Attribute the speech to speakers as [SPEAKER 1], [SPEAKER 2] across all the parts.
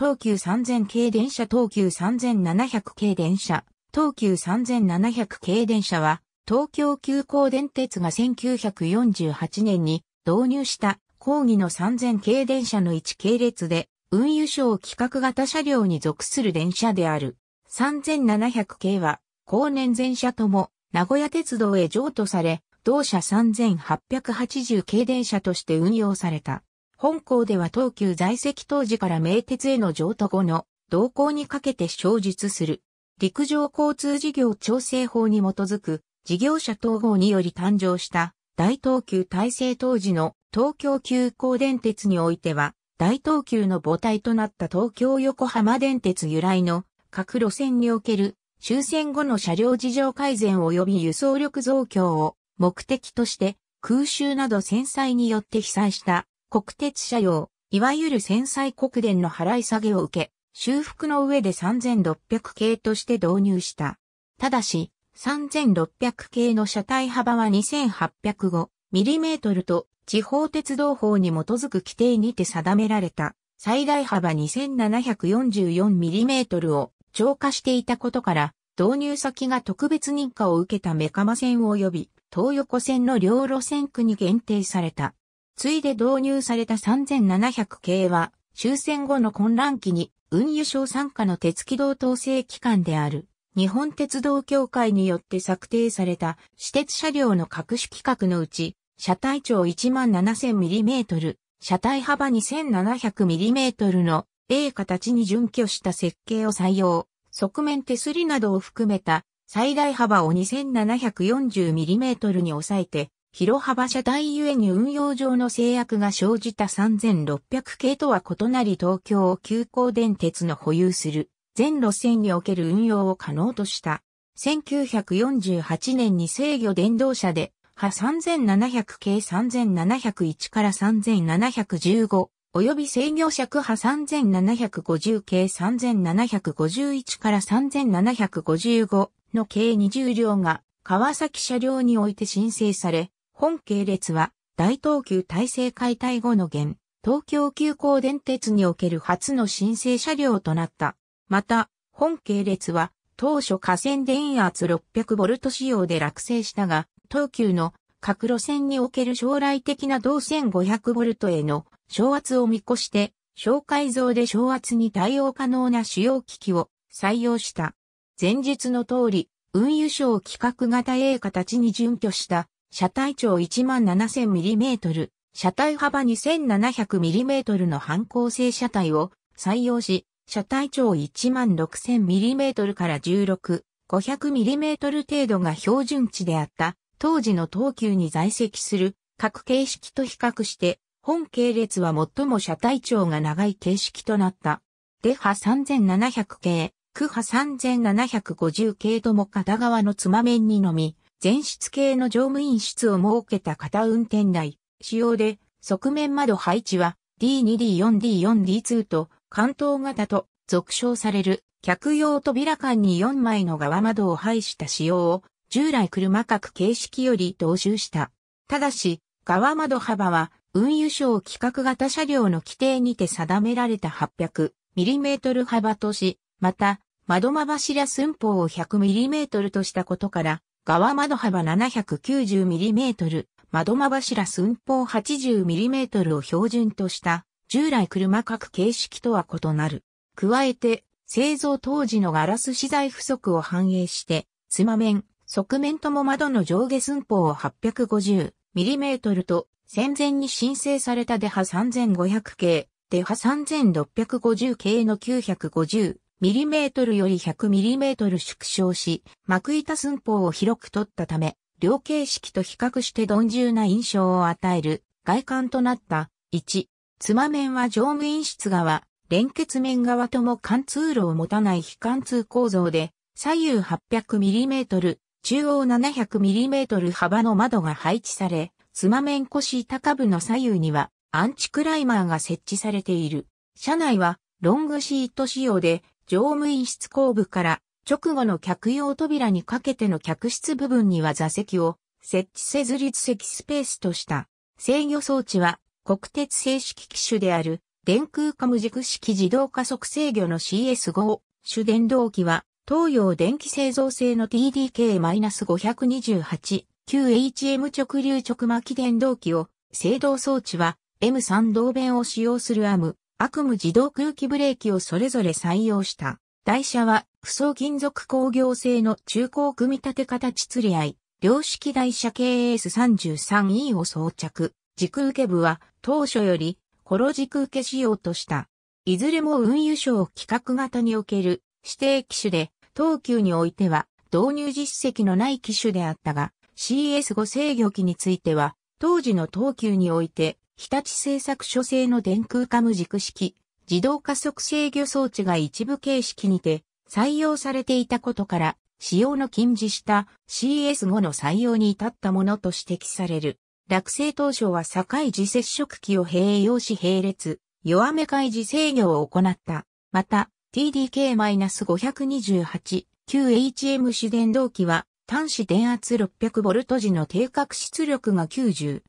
[SPEAKER 1] 東急3000系電車東急3700系電車、東急3700系電車は、東京急行電鉄が1948年に導入した講義の3000系電車の1系列で、運輸省規格型車両に属する電車である。3700系は、後年全車とも、名古屋鉄道へ譲渡され、同社3880系電車として運用された。本校では東急在籍当時から名鉄への譲渡後の動向にかけて小述する。陸上交通事業調整法に基づく事業者統合により誕生した大東急体制当時の東京急行電鉄においては大東急の母体となった東京横浜電鉄由来の各路線における終戦後の車両事情改善及び輸送力増強を目的として空襲など戦災によって被災した国鉄車用、いわゆる戦災国電の払い下げを受け、修復の上で3600系として導入した。ただし、3600系の車体幅は2805ミリメートルと地方鉄道法に基づく規定にて定められた最大幅2744ミリメートルを超過していたことから導入先が特別認可を受けたメカマ線を呼び東横線の両路線区に限定された。ついで導入された3700系は、終戦後の混乱期に運輸省参加の鉄軌道統制機関である日本鉄道協会によって策定された私鉄車両の各種規格のうち、車体長 17000mm、車体幅 2700mm の A 形に準拠した設計を採用、側面手すりなどを含めた最大幅を 2740mm に抑えて広幅車体ゆえに運用上の制約が生じた3600系とは異なり東京を急行電鉄の保有する全路線における運用を可能とした。1948年に制御電動車で、波3700系3701から3715、及び制御尺波3750系3751から3755の計20両が川崎車両において申請され、本系列は、大東急体制解体後の現、東京急行電鉄における初の申請車両となった。また、本系列は、当初河川電圧 600V 仕様で落成したが、東急の各路線における将来的な同 1500V への昇圧を見越して、小改造で昇圧に対応可能な主要機器を採用した。前述の通り、運輸省規格型 A 形に準拠した車体長 17000mm、車体幅 2700mm の反抗性車体を採用し、車体長 16000mm から 16500mm 程度が標準値であった当時の東急に在籍する各形式と比較して本系列は最も車体長が長い形式となった。デハ3700系、クハ3750系とも片側のつま面にのみ、全室系の乗務員室を設けた型運転台、仕様で、側面窓配置は D2D4D4D2 と関東型と俗称される客用扉間に4枚の側窓を配した仕様を従来車格形式より導入した。ただし、側窓幅は運輸省規格型車両の規定にて定められた 800mm 幅とし、また、窓間柱寸法を 100mm としたことから、側窓幅 790mm、窓間柱寸法 80mm を標準とした従来車各形式とは異なる。加えて、製造当時のガラス資材不足を反映して、つま面、側面とも窓の上下寸法を 850mm と、戦前に申請されたデハ3500系、デハ3650系の950ミリメートルより100ミリメートル縮小し、膜板寸法を広く取ったため、両形式と比較して鈍重な印象を与える外観となった。1、妻面は乗務員室側、連結面側とも貫通路を持たない非貫通構造で、左右 800mm、中央 700mm 幅の窓が配置され、妻面腰高部の左右にはアンチクライマーが設置されている。車内はロングシート仕様で乗務員室後部から直後の客用扉にかけての客室部分には座席を設置せず立席スペースとした。制御装置は国鉄正式機種である電空化無軸式自動加速制御の CS5 主電動機は東洋電気製造製の TDK-528 q h m 直流直巻電動機を制動装置は M3 導弁を使用するアム悪夢自動空気ブレーキをそれぞれ採用した。台車は、不装金属工業製の中高組み立て形釣り合い、両式台車 KS33E を装着。軸受け部は、当初より、コロ軸受け仕様とした。いずれも運輸省規格型における指定機種で、東急においては導入実績のない機種であったが、CS5 制御機については、当時の東急において日立製作所製の電空化無軸式、自動加速制御装置が一部形式にて採用されていたことから、使用の禁止した CS5 の採用に至ったものと指摘される。落成当初は境時接触機を併用し並列、弱め開示制御を行った。また、TDK-528、旧 HM 主電動機は、端子電圧 600V 時の定格出力が 90kW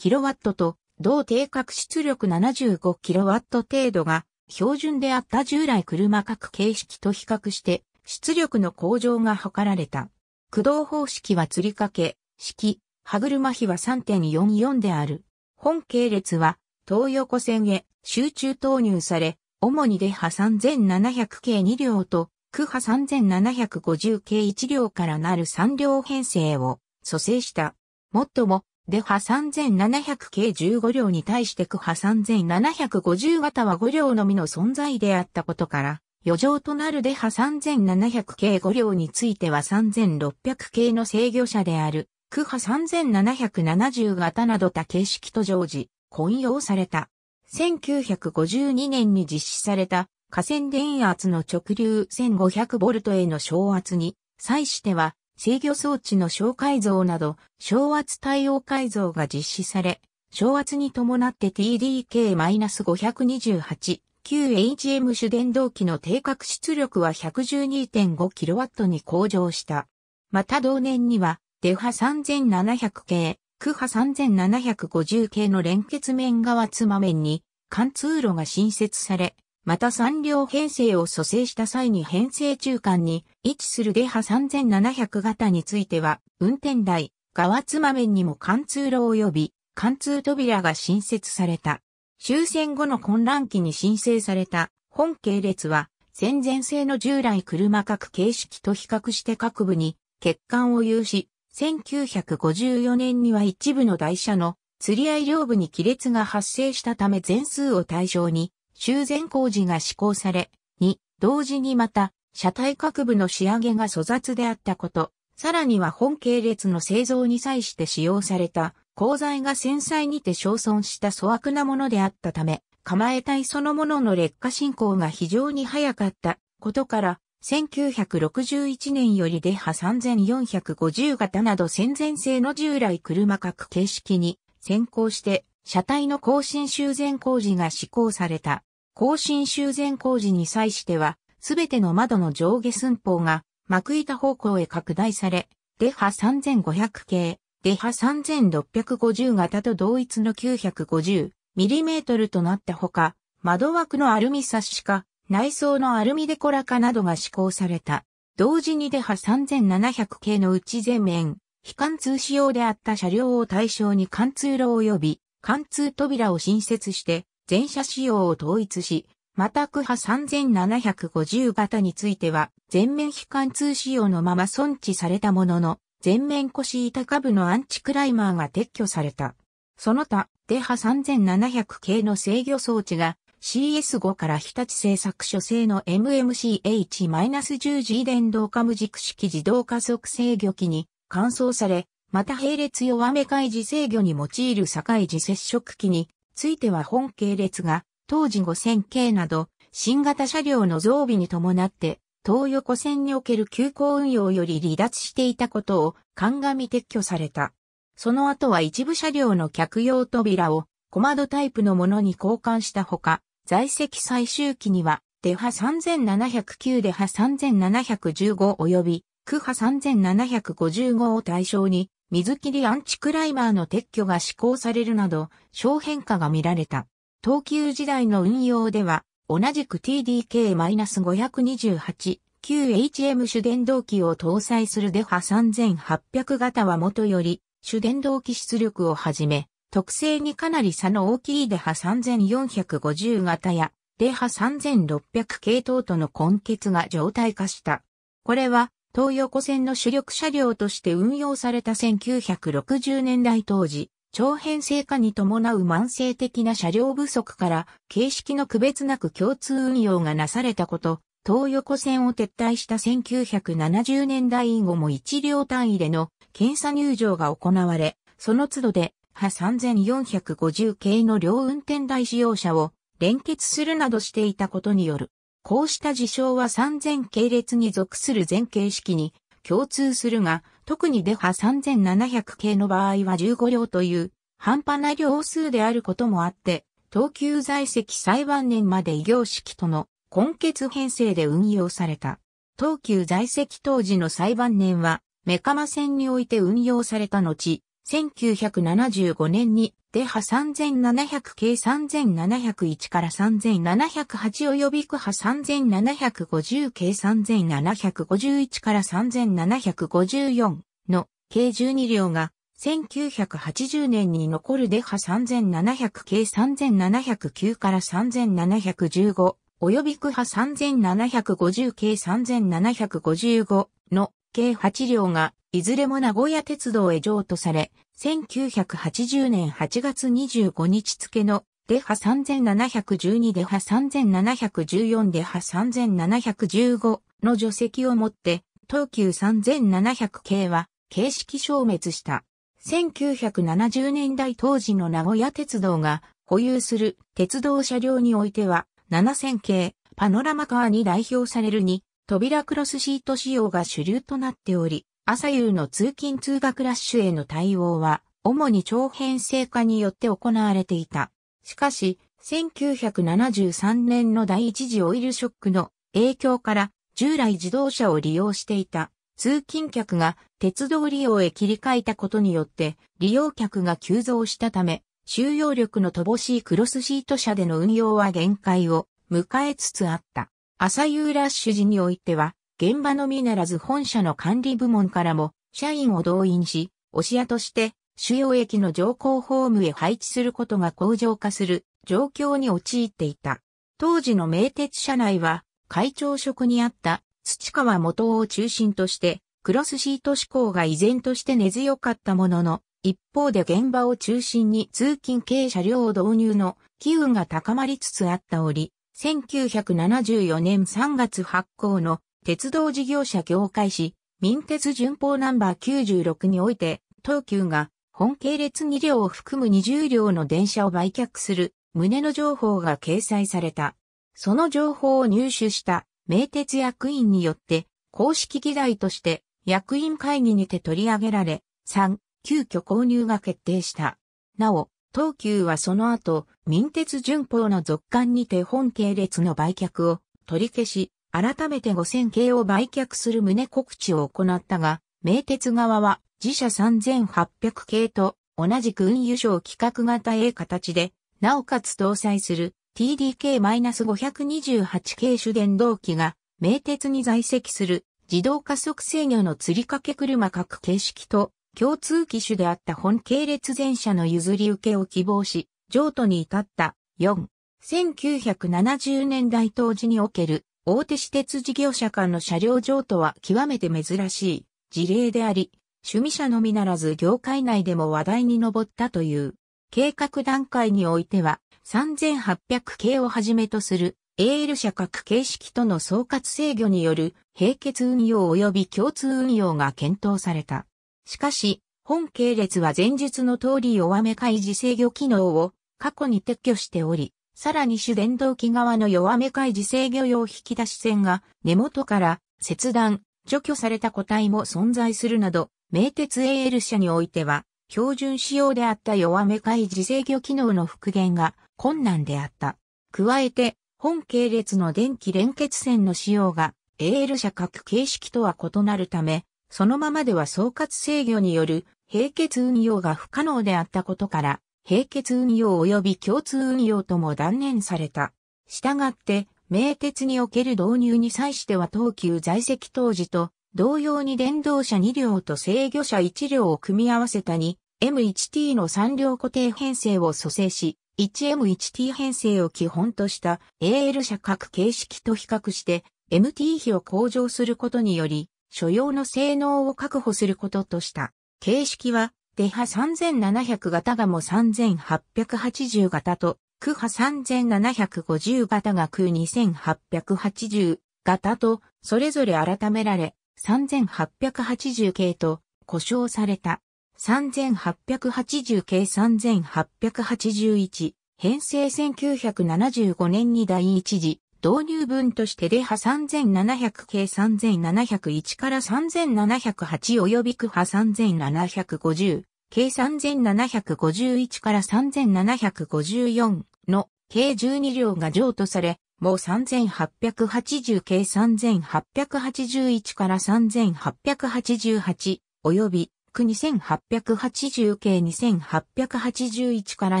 [SPEAKER 1] と同定格出力 75kW 程度が標準であった従来車各形式と比較して出力の向上が図られた。駆動方式は吊り掛け、式、歯車比は3.44である。本系列は東横線へ集中投入され、主に出ハ3700系2両とクハ3750系1両からなる3両編成を蘇生した。もっとも、でハ3700計15両に対して区波3750型は5両のみの存在であったことから、余剰となるでハ3700 k 5両については3600 k の制御者である、区波3770型など多形式と常時、混用された。1952年に実施された、河川電圧の直流 1500V への昇圧に、際しては、制御装置の小改造など、小圧対応改造が実施され、小圧に伴って TDK-528、9HM 主電動機の定格出力は 112.5kW に向上した。また同年には、デハ3700系、クハ3750系の連結面側つま面に、貫通路が新設され、また三両編成を蘇生した際に編成中間に位置する下ハ3700型については、運転台、側つま面にも貫通路及び貫通扉が新設された。終戦後の混乱期に申請された本系列は、戦前製の従来車各形式と比較して各部に欠陥を有し、1954年には一部の台車の釣り合い両部に亀裂が発生したため全数を対象に修繕工事が施行され、2、同時にまた、車体各部の仕上げが粗雑であったこと、さらには本系列の製造に際して使用された、鋼材が繊細にて焼損した粗悪なものであったため、構え体そのものの劣化進行が非常に早かったことから、1961年よりデハ3450型など戦前製の従来車各形式に先行して車体の更新修繕工事が施行された。更新修繕工事に際しては、すべての窓の上下寸法が、幕板方向へ拡大され、デハ3500系、デハ3650型と同一の 950mm となったほか、窓枠のアルミサッシ化、内装のアルミデコラ化などが施行された。同時にデハ3700系の内前面、非貫通仕様であった車両を対象に貫通路及び貫通扉を新設して、全車仕様を統一し、またクハ3750型については、全面非貫通仕様のまま損置されたものの、全面腰板下部のアンチクライマーが撤去された。その他、デハ3700系の制御装置が CS5 から日立製作所製の MMCH-10G 電動化無軸式自動加速制御機に換装され、また並列弱め開示制御に用いる境時接触機については本系列が、当時5000系など、新型車両の増備に伴って、東横線における急行運用より離脱していたことを鑑み撤去された。その後は一部車両の客用扉を小窓タイプのものに交換したほか、在籍最終期には、デハ3709デハ3715及びクハ3755を対象に水切りアンチクライマーの撤去が施行されるなど、小変化が見られた。東急時代の運用では、同じく TDK-528、旧 HM 主電動機を搭載するデハ3800型は元より、主電動機出力をはじめ、特性にかなり差の大きいデハ3450型や、デハ3600系統との根結が状態化した。これは、東横線の主力車両として運用された1960年代当時、長編成果に伴う慢性的な車両不足から形式の区別なく共通運用がなされたこと、東横線を撤退した1970年代以後も一両単位での検査入場が行われ、その都度で、派3450系の両運転台使用者を連結するなどしていたことによるこうした事象は3000系列に属する全形式に共通するが、特にデハ3700系の場合は15両という半端な両数であることもあって、東急在籍裁判年まで異業式との根結編成で運用された。東急在籍当時の裁判年は、メカマ線において運用された後、1975年にデハ3700 k 3701から3708及び区ハ3750 k 3751から3754の計12両が1980年に残るデハ3700 k 3709から3715及び区ハ3750 k 3755の計8両が、いずれも名古屋鉄道へ譲渡され、1980年8月25日付のデハ3712デハ3714デハ3715の除籍をもって、東急3700系は形式消滅した。1970年代当時の名古屋鉄道が保有する鉄道車両においては7000系、パノラマカーに代表されるに扉クロスシート仕様が主流となっており、朝夕の通勤通学ラッシュへの対応は、主に長編成化によって行われていた。しかし、1973年の第一次オイルショックの影響から従来自動車を利用していた通勤客が鉄道利用へ切り替えたことによって利用客が急増したため収容力の乏しいクロスシート車での運用は限界を迎えつつあった。朝夕ラッシュ時においては、現場のみならず本社の管理部門からも、社員を動員し、押屋として、主要駅の乗降ホームへ配置することが向上化する状況に陥っていた。当時の名鉄社内は、会長職にあった土川元を中心として、クロスシート志向が依然として根強かったものの、一方で現場を中心に通勤系車両導入の機運が高まりつつあったおり、1974年3月発行の鉄道事業者業界誌、民鉄巡報ナンバー96において、東急が本系列2両を含む20両の電車を売却する旨の情報が掲載された。その情報を入手した名鉄役員によって公式議題として役員会議にて取り上げられ、3、急遽購入が決定した。なお、東急はその後、民鉄巡法の続刊にて本系列の売却を取り消し、改めて5000系を売却する旨告知を行ったが、名鉄側は自社3800系と同じく運輸省規格型 A 形で、なおかつ搭載する TDK-528 系主電動機が名鉄に在籍する自動加速制御の吊り掛け車各形式と共通機種であった本系列全社の譲り受けを希望し、譲渡に至った4。1970年代当時における大手私鉄事業者間の車両譲渡は極めて珍しい事例であり、趣味者のみならず業界内でも話題に上ったという。計画段階においては、3800系をはじめとする AL 社各形式との総括制御による並結運用及び共通運用が検討された。しかし、本系列は前述の通り弱め開示制御機能を過去に撤去しており、さらに主電動機側の弱め開示制御用引き出し線が根元から切断、除去された個体も存在するなど、名鉄 AL 社においては、標準仕様であった弱め開示制御機能の復元が困難であった。加えて、本系列の電気連結線の仕様が AL 社各形式とは異なるため、そのままでは総括制御による平血運用が不可能であったことから、平血運用及び共通運用とも断念された。したがって、名鉄における導入に際しては東急在籍当時と同様に電動車2両と制御車1両を組み合わせたに M1T の3両固定編成を蘇生し 1M1T 編成を基本とした AL 車各形式と比較して MT 比を向上することにより所要の性能を確保することとした。形式は、デハ3700型がも3880型と、クハ3750型が空2880型と、それぞれ改められ、3880系と、故障された。3880系3881、編成1975年に第一次導入分としてデ波3700系3701から3708及び区波3750計3751から3754の計12両が譲渡され、もう3880計3881から3888及び区2880計2881から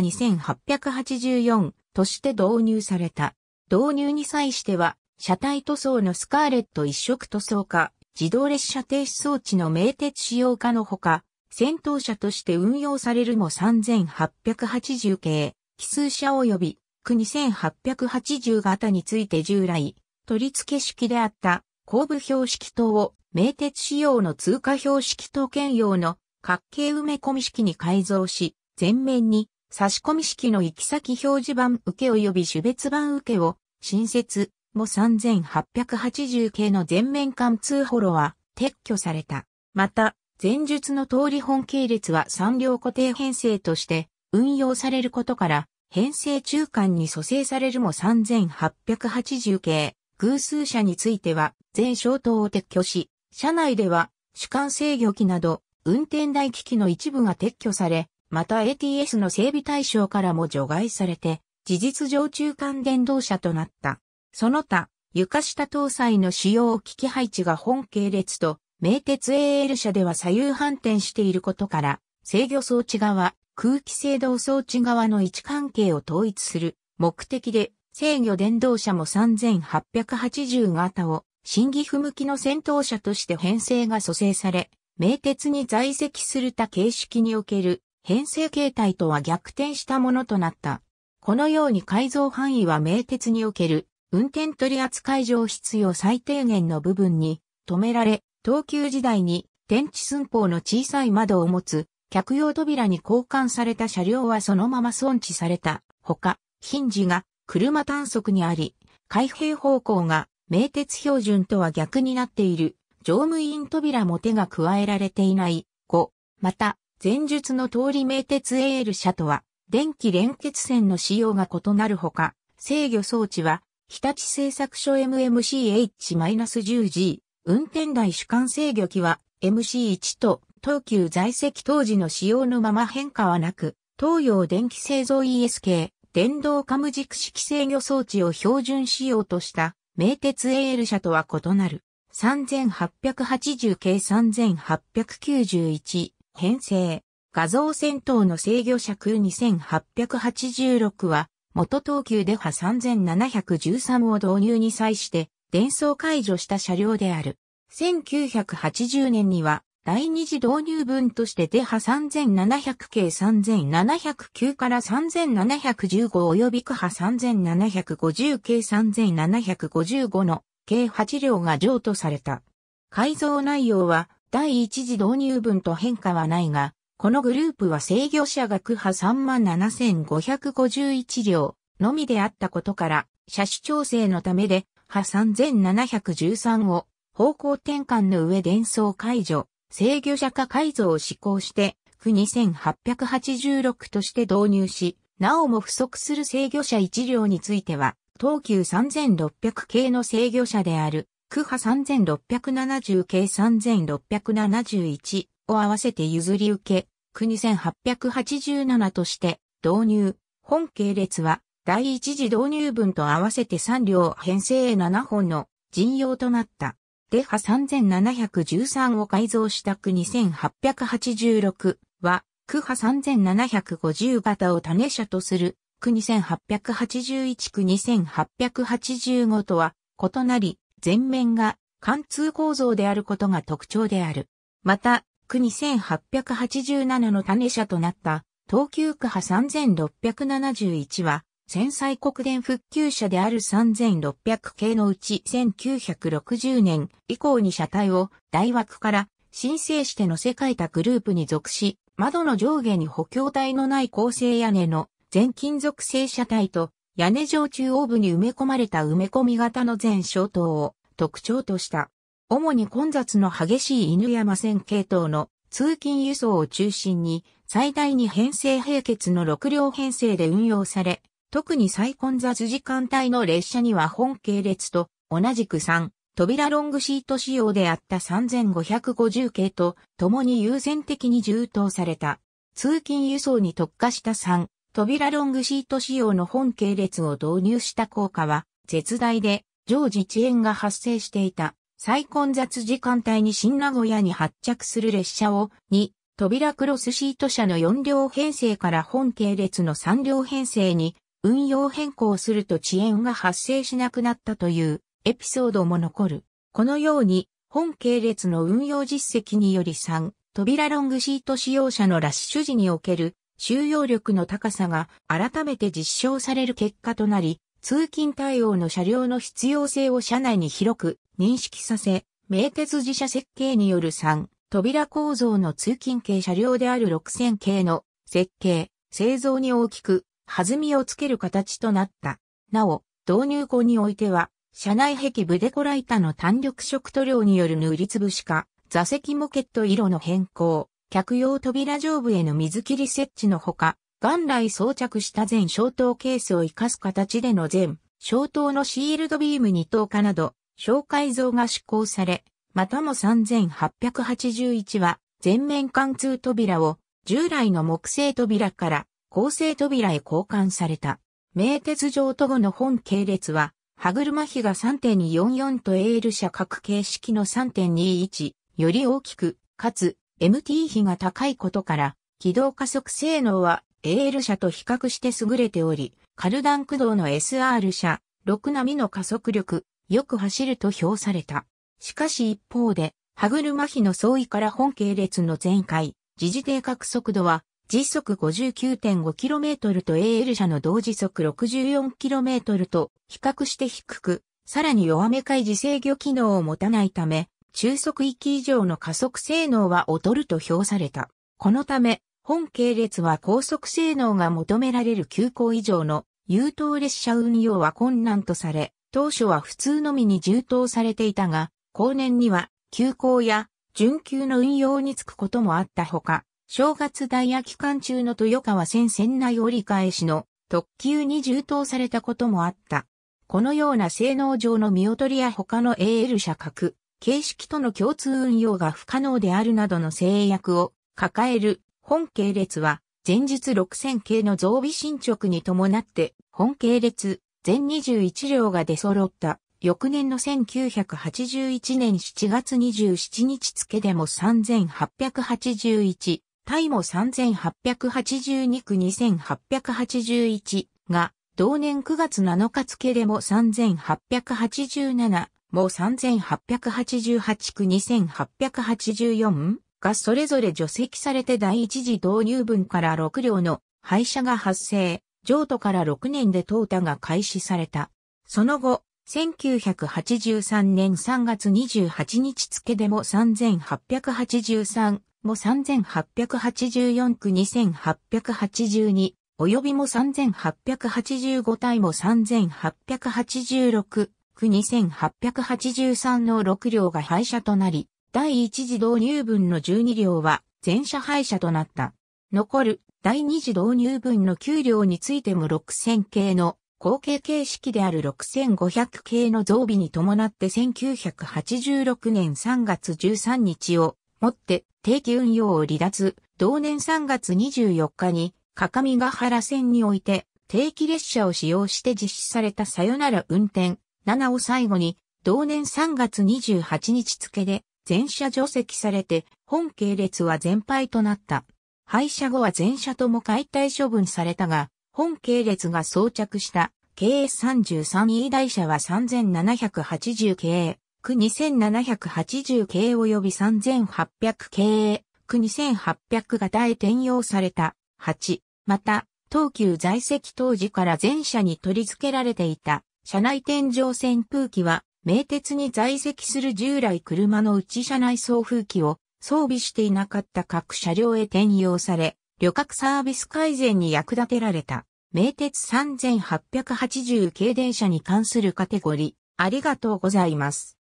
[SPEAKER 1] 2884として導入された。導入に際しては、車体塗装のスカーレット一色塗装化、自動列車停止装置の名鉄使用化のほか、戦闘車として運用されるも3880系、奇数車及び区2880型について従来、取り付け式であった後部標識等を名鉄仕様の通過標識等兼用の角形埋め込み式に改造し、前面に差し込み式の行き先表示板受け及び種別板受けを新設、も3880系の全面貫通ホロは撤去された。また、前述の通り本系列は3両固定編成として運用されることから、編成中間に蘇生されるも3880系、偶数車については全消灯を撤去し、車内では主管制御機など運転台機器の一部が撤去され、また ATS の整備対象からも除外されて、事実上中間電動車となった。その他、床下搭載の主要機器配置が本系列と、名鉄 AL 車では左右反転していることから、制御装置側、空気制動装置側の位置関係を統一する目的で、制御電動車も3880型を、新岐阜向きの先頭車として編成が蘇生され、名鉄に在籍する他形式における編成形態とは逆転したものとなった。このように改造範囲は名鉄における運転取扱上必要最低限の部分に止められ、東急時代に天地寸法の小さい窓を持つ客用扉に交換された車両はそのまま損置されたほか、ヒンジが車探索にあり、開閉方向が名鉄標準とは逆になっている乗務員扉も手が加えられていない。5、また、前述の通り名鉄エール車とは電気連結線の仕様が異なるほか、制御装置は、日立製作所 MMCH-10G、運転台主管制御機は MC1 と東急在籍当時の仕様のまま変化はなく、東洋電気製造 ES 系、電動カム軸式制御装置を標準仕様とした名鉄 AL 車とは異なる。3880 k 3891編成。画像戦闘の制御者空2886は、元東急デハ3713を導入に際して、伝送解除した車両である。1980年には、第二次導入分としてデハ3700系3709から3715及び区波3750系3755の計8両が譲渡された。改造内容は第一次導入分と変化はないが、このグループは制御者が区波37,551両のみであったことから、車種調整のためで、波3713を方向転換の上伝送解除、制御者化改造を施行して、区2886として導入し、なおも不足する制御者1両については、東急3600系の制御者である、区波3670系3671を合わせて譲り受け、国1887として導入。本系列は第一次導入分と合わせて3両編成7本の陣用となった。デハ3713を改造した国1886は、区波3750型を種車とする、区2881区2885とは異なり、全面が貫通構造であることが特徴である。また、国2887の種社となった東急区派3671は、戦災国電復旧車である3600系のうち1960年以降に車体を大枠から申請して乗せ替えたグループに属し、窓の上下に補強体のない構成屋根の全金属製車体と屋根上中央部に埋め込まれた埋め込み型の全小灯を特徴とした。主に混雑の激しい犬山線系統の通勤輸送を中心に最大に編成並結の6両編成で運用され、特に最混雑時間帯の列車には本系列と同じく3、扉ロングシート仕様であった3550系と共に優先的に充当された。通勤輸送に特化した3、扉ロングシート仕様の本系列を導入した効果は絶大で常時遅延が発生していた。最混雑時間帯に新名古屋に発着する列車を2、扉クロスシート車の4両編成から本系列の3両編成に運用変更すると遅延が発生しなくなったというエピソードも残る。このように本系列の運用実績により3、扉ロングシート使用者のラッシュ時における収容力の高さが改めて実証される結果となり、通勤対応の車両の必要性を車内に広く認識させ、名鉄自社設計による3、扉構造の通勤系車両である6000系の設計、製造に大きく弾みをつける形となった。なお、導入後においては、車内壁ブデコライタの単緑色塗料による塗りつぶしか、座席モケット色の変更、客用扉上部への水切り設置のほか、元来装着した全消灯ケースを活かす形での全消灯のシールドビーム二等化など、紹介像が施行され、またも3881は全面貫通扉を従来の木製扉から鋼製扉へ交換された。名鉄上都後の本系列は、歯車比が3.244と AL 車各形式の3.21より大きく、かつ MT 比が高いことから、軌道加速性能は AL 車と比較して優れており、カルダン駆動の SR 車、6並みの加速力、よく走ると評された。しかし一方で、歯車比の相違から本系列の前回、時事定格速度は、時速 59.5km と AL 車の同時速 64km と比較して低く、さらに弱めかい自制御機能を持たないため、中速域以上の加速性能は劣ると評された。このため、本系列は高速性能が求められる急行以上の優等列車運用は困難とされ、当初は普通のみに充当されていたが、後年には、休校や、準休の運用につくこともあったほか、正月ダイヤ期間中の豊川線線内折り返しの特急に充当されたこともあった。このような性能上の見劣りや他の AL 社格、形式との共通運用が不可能であるなどの制約を抱える本系列は前日6000系の増備進捗に伴って本系列全21両が出揃った。翌年の1981年7月27日付でも3881、タイも3882区2881が、同年9月7日付でも3887、もう3888区2884がそれぞれ除籍されて第一次導入分から6両の廃車が発生。譲渡から6年で淘汰が開始された。その後、1983年3月28日付でも3883も3884区2882及びも3885体も3886区2883の6両が廃車となり、第一次導入分の12両は全車廃車となった。残る第二次導入分の給料についても6000系の後継形式である6500系の増備に伴って1986年3月13日をもって定期運用を離脱、同年3月24日に、各務原線において、定期列車を使用して実施されたさよなら運転7を最後に、同年3月28日付で、全車除籍されて、本系列は全廃となった。廃車後は全車とも解体処分されたが、本系列が装着した KS33E 台車は3780 k 区2780 k 及び3800 k 区2800型へ転用された8、また、東急在籍当時から全車に取り付けられていた、車内天井扇風機は、名鉄に在籍する従来車の内車内送風機を装備していなかった各車両へ転用され、旅客サービス改善に役立てられた、名鉄3880系電車に関するカテゴリー、ありがとうございます。